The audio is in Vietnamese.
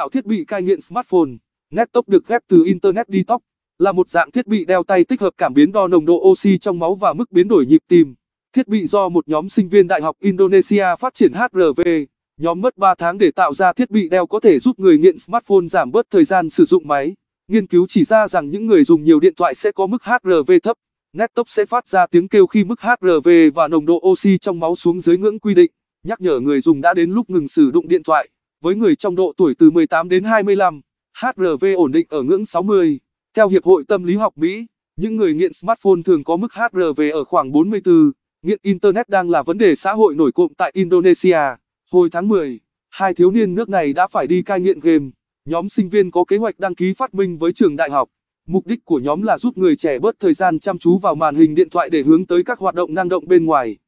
Tạo thiết bị cai nghiện smartphone, NetTop được ghép từ Internet Detox, là một dạng thiết bị đeo tay tích hợp cảm biến đo nồng độ oxy trong máu và mức biến đổi nhịp tim. Thiết bị do một nhóm sinh viên Đại học Indonesia phát triển HRV, nhóm mất 3 tháng để tạo ra thiết bị đeo có thể giúp người nghiện smartphone giảm bớt thời gian sử dụng máy. Nghiên cứu chỉ ra rằng những người dùng nhiều điện thoại sẽ có mức HRV thấp. NetTop sẽ phát ra tiếng kêu khi mức HRV và nồng độ oxy trong máu xuống dưới ngưỡng quy định, nhắc nhở người dùng đã đến lúc ngừng sử dụng điện thoại. Với người trong độ tuổi từ 18 đến 25, HRV ổn định ở ngưỡng 60. Theo Hiệp hội Tâm lý học Mỹ, những người nghiện smartphone thường có mức HRV ở khoảng 44. Nghiện Internet đang là vấn đề xã hội nổi cộng tại Indonesia. Hồi tháng 10, hai thiếu niên nước này đã phải đi cai nghiện game. Nhóm sinh viên có kế hoạch đăng ký phát minh với trường đại học. Mục đích của nhóm là giúp người trẻ bớt thời gian chăm chú vào màn hình điện thoại để hướng tới các hoạt động năng động bên ngoài.